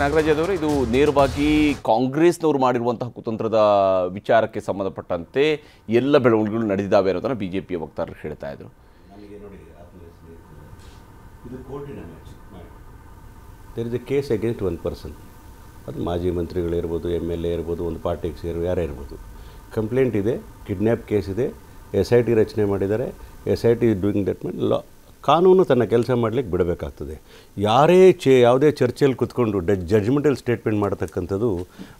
ನಾಗರಾಜ್ ಅವರು ಇದು ನೇರವಾಗಿ ಕಾಂಗ್ರೆಸ್ನವರು ಮಾಡಿರುವಂತಹ ಕುತಂತ್ರದ ವಿಚಾರಕ್ಕೆ ಸಂಬಂಧಪಟ್ಟಂತೆ ಎಲ್ಲ ಬೆಳವಣಿಗೆಗಳು ನಡೆದಿದ್ದಾವೆ ಅನ್ನೋದನ್ನು ಬಿ ಜೆ ಪಿಯ ವಕ್ತಾರರು ಹೇಳ್ತಾ ಇದ್ರು there is a case against one person ಅದು ಮಾಜಿ ಮಂತ್ರಿಗಳಿರ್ಬೋದು ಎಮ್ ಎಲ್ ಎ ಇರ್ಬೋದು ಒಂದು ಪಾರ್ಟಿಗೆ ಸೇರು ಯಾರೇ ಇರ್ಬೋದು ಕಂಪ್ಲೇಂಟ್ ಇದೆ ಕಿಡ್ನ್ಯಾಪ್ ಕೇಸ್ ಇದೆ ಎಸ್ ಐ ಟಿ ರಚನೆ ಮಾಡಿದ್ದಾರೆ S I T doing that mean law ಕಾನೂನು ತನ್ನ ಕೆಲಸ ಮಾಡಲಿಕ್ಕೆ ಬಿಡಬೇಕಾಗ್ತದೆ ಯಾರೇ ಚೆ ಯಾವುದೇ ಚರ್ಚೆಯಲ್ಲಿ ಕುತ್ಕೊಂಡು ಡ ಜಡ್ಜ್ಮೆಂಟಲ್ ಸ್ಟೇಟ್ಮೆಂಟ್ ಮಾಡತಕ್ಕಂಥದ್ದು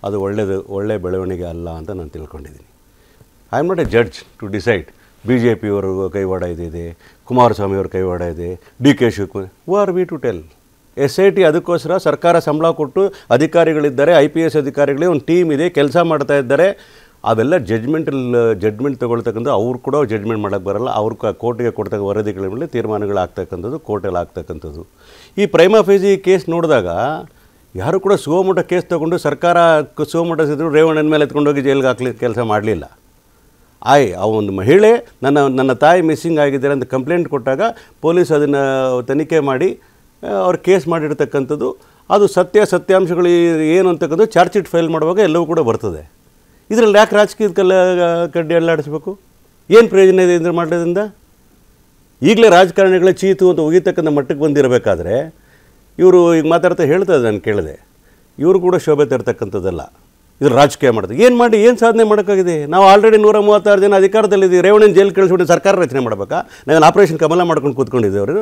ಅದು ಒಳ್ಳೆಯದು ಒಳ್ಳೆಯ ಬೆಳವಣಿಗೆ ಅಲ್ಲ ಅಂತ ನಾನು ತಿಳ್ಕೊಂಡಿದ್ದೀನಿ I am not a judge to decide ಬಿ ಜೆ ಪಿಯವರು ಕೈವಾಡ ಇದೆ ಕುಮಾರಸ್ವಾಮಿಯವ್ರ ಕೈವಾಡ ಇದೆ D K Shivakumar who are we to tell S I T ಅದಕ್ಕೋಸ್ಕರ ಸರ್ಕಾರ ಸಂಬಳ ಕೊಟ್ಟು ಅಧಿಕಾರಿಗಳಿದ್ದಾರೆ ಐ ಪಿ ಎಸ್ ಅಧಿಕಾರಿಗಳೇ ಒಂದು ಟೀಮ್ ಇದೆ ಕೆಲಸ ಮಾಡ್ತಾ ಇದ್ದಾರೆ ಅವೆಲ್ಲ ಜಡ್ಜ್ಮೆಂಟಲ್ ಜಡ್ಜ್ಮೆಂಟ್ ತೊಗೊಳ್ತಕ್ಕಂಥ ಅವ್ರು ಕೂಡ ಜಡ್ಜ್ಮೆಂಟ್ ಮಾಡೋಕ್ಕೆ ಬರಲ್ಲ ಅವ್ರ ಕೋರ್ಟಿಗೆ ಕೊಡ್ತಕ್ಕ ವರದಿಗಳ ಮೇಲೆ ತೀರ್ಮಾನಗಳು ಆಗ್ತಕ್ಕಂಥದ್ದು ಕೋರ್ಟಲ್ಲಿ ಆಗ್ತಕ್ಕಂಥದ್ದು ಈ ಪ್ರೈಮಾಫೇಜಿ ಕೇಸ್ ನೋಡಿದಾಗ ಯಾರು ಕೂಡ ಶಿವಮೊಟ್ಟ ಕೇಸ್ ತೊಗೊಂಡು ಸರ್ಕಾರ ಶಿವಮೊಟ್ಟ ಸಿದ್ದರು ರೇವಣ್ಣನ ಮೇಲೆ ಎತ್ಕೊಂಡೋಗಿ ಜೈಲಿಗೆ ಹಾಕ್ಲಿಕ್ಕೆ ಕೆಲಸ ಮಾಡಲಿಲ್ಲ ಆಯ್ ಆ ಒಂದು ಮಹಿಳೆ ನನ್ನ ನನ್ನ ತಾಯಿ ಮಿಸ್ಸಿಂಗ್ ಆಗಿದ್ದಾರೆ ಅಂತ ಕಂಪ್ಲೇಂಟ್ ಕೊಟ್ಟಾಗ ಪೊಲೀಸ್ ಅದನ್ನು ತನಿಖೆ ಮಾಡಿ ಅವ್ರ ಕೇಸ್ ಮಾಡಿರ್ತಕ್ಕಂಥದ್ದು ಅದು ಸತ್ಯ ಸತ್ಯಾಂಶಗಳು ಏನು ಅಂತಕ್ಕಂಥದ್ದು ಚಾರ್ಜ್ ಶೀಟ್ ಫೈಲ್ ಮಾಡುವಾಗ ಎಲ್ಲವೂ ಕೂಡ ಬರ್ತದೆ ಇದರಲ್ಲಿ ಯಾಕೆ ರಾಜಕೀಯದ ಕಲ್ಲ ಕಡ್ಡಿ ಅಲ್ಲಾಡಿಸ್ಬೇಕು ಏನು ಪ್ರಯೋಜನ ಇದೆ ಇದ್ರ ಮಾಡೋದ್ರಿಂದ ಈಗಲೇ ರಾಜಕಾರಣಿಗಳ ಚೀತು ಅಂತ ಒಗಿತಕ್ಕಂಥ ಮಟ್ಟಕ್ಕೆ ಬಂದಿರಬೇಕಾದ್ರೆ ಇವರು ಈಗ ಮಾತಾಡ್ತಾ ಹೇಳ್ತಾ ನಾನು ಕೇಳಿದೆ ಇವರು ಕೂಡ ಶೋಭೆ ತರತಕ್ಕಂಥದ್ದಲ್ಲ ಇದ್ರ ರಾಜಕೀಯ ಮಾಡಿದೆ ಏನು ಮಾಡಿ ಏನು ಸಾಧನೆ ಮಾಡೋಕ್ಕಾಗಿದೆ ನಾವು ಆಲ್ರೆಡಿ ನೂರ ಮೂವತ್ತಾರು ಜನ ಅಧಿಕಾರದಲ್ಲಿದ್ದೀವಿ ರೇವಣಿನ ಜೈಲು ಕಳಿಸ್ಬಿಟ್ಟು ಸರ್ಕಾರ ರಚನೆ ಮಾಡಬೇಕಾ ನಾನು ಆಪರೇಷನ್ ಕಮಲ ಮಾಡ್ಕೊಂಡು ಕೂತ್ಕೊಂಡಿದ್ದೆ ಅವರು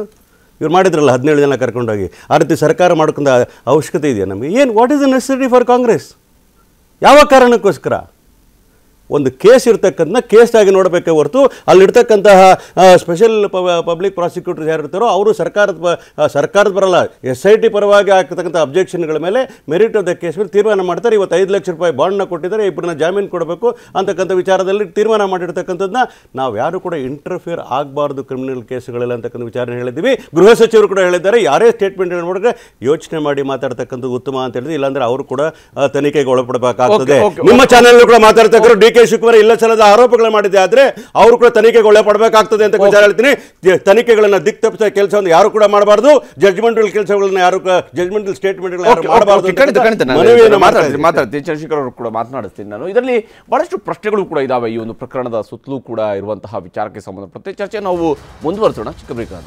ಇವ್ರು ಮಾಡಿದ್ರಲ್ಲ ಹದಿನೇಳು ಜನ ಕರ್ಕೊಂಡೋಗಿ ಆ ರೀತಿ ಸರ್ಕಾರ ಮಾಡ್ಕೊಂಡ ಅವಶ್ಯಕತೆ ಇದೆಯಾ ನಮಗೆ ಏನು what is the necessary for Congress ಯಾವ ಕಾರಣಕ್ಕೋಸ್ಕರ ಒಂದು ಕೇಸ್ ಇರ್ತಕ್ಕಂಥ ಕೇಸ್ ಆಗಿ ನೋಡಬೇಕೇ ಹೊರತು ಅಲ್ಲಿರ್ತಕ್ಕಂತಹ ಸ್ಪೆಷಲ್ ಪಬ್ಲಿಕ್ ಯಾರು ಇರ್ತಾರೋ ಅವರು ಸರ್ಕಾರದ ಸರ್ಕಾರದ ಬರಲ್ಲ ಎಸ್ ಐ ಟಿ ಪರವಾಗಿ ಆಗ್ತಕ್ಕಂಥ ಅಬ್ಜೆಕ್ಷನ್ಗಳ ಮೇಲೆ ಮೆರಿಟ್ ಆಫ್ ದ ಕೇಸ್ ಮೇಲೆ ತೀರ್ಮಾನ ಮಾಡ್ತಾರೆ ಇವತ್ತು ಐದು ಲಕ್ಷ ರೂಪಾಯಿ ಬಾಂಡ್ನ ಕೊಟ್ಟಿದ್ದಾರೆ ಇಬ್ಬರನ್ನ ಜಾಮೀನು ಕೊಡಬೇಕು ಅಂತಕ್ಕಂಥ ವಿಚಾರದಲ್ಲಿ ತೀರ್ಮಾನ ಮಾಡಿರ್ತಕ್ಕಂಥದ್ದನ್ನ ನಾವು ಯಾರು ಕೂಡ ಇಂಟರ್ಫಿಯರ್ ಆಗಬಾರ್ದು ಕ್ರಿಮಿನಲ್ ಕೇಸ್ಗಳಲ್ಲಿ ಅಂತಕ್ಕಂಥ ವಿಚಾರ ಹೇಳಿದ್ದೀವಿ ಗೃಹ ಸಚಿವರು ಕೂಡ ಹೇಳಿದ್ದಾರೆ ಯಾರೇ ಸ್ಟೇಟ್ಮೆಂಟ್ ನೋಡಿದ್ರೆ ಯೋಚನೆ ಮಾಡಿ ಮಾತಾಡ್ತಕ್ಕಂಥದ್ದು ಉತ್ತಮ ಅಂತ ಹೇಳಿದ್ರೆ ಇಲ್ಲಾಂದ್ರೆ ಅವರು ಕೂಡ ತನಿಖೆಗೆ ಒಳಪಡಬೇಕಾಗ್ತದೆ ನಿಮ್ಮ ಚಾನೆಲ್ ಕೂಡ ಮಾತಾಡ್ತಕ್ಕಂಥ ಡಿ ಕೆ ಶಿವಕುಮಾರ್ ಇಲ್ಲ ಸಲದ ಆರೋಪಗಳು ಮಾಡಿದೆ ಆದರೆ ಅವರು ಕೂಡ ತನಿಖೆಗೆ ಒಳ್ಳೆ ಪಡಬೇಕಾಗ್ತದೆ ಅಂತ ವಿಚಾರ ಹೇಳ್ತೀನಿ ತನಿಖೆಗಳನ್ನು ದಿಕ್ ತಪ್ಪಿಸ ಕೆಲಸವನ್ನು ಯಾರು ಕೂಡ ಮಾಡಬಾರ್ದು ಜಜ್ಮೆಂಟಲ್ ಕೆಲಸಗಳನ್ನು ಯಾರು ಜಜ್ಮೆಂಟಲ್ ಸ್ಟೇಟ್ಮೆಂಟ್ ಮಾತಾಡ್ತೀನಿ ಚಂದ್ರಶೇಖರ್ ಕೂಡ ಮಾತನಾಡಿಸ್ತೀನಿ ನಾನು ಇದರಲ್ಲಿ ಬಹಳಷ್ಟು ಪ್ರಶ್ನೆಗಳು ಕೂಡ ಇದಾವೆ ಈ ಒಂದು ಪ್ರಕರಣದ ಸುತ್ತಲೂ ಕೂಡ ಇರುವಂತಹ ವಿಚಾರಕ್ಕೆ ಸಂಬಂಧಪಟ್ಟ ಚರ್ಚೆ ನಾವು ಮುಂದುವರಿಸೋಣ ಚಿಕ್ಕಬೇಕಾದ್ರೆ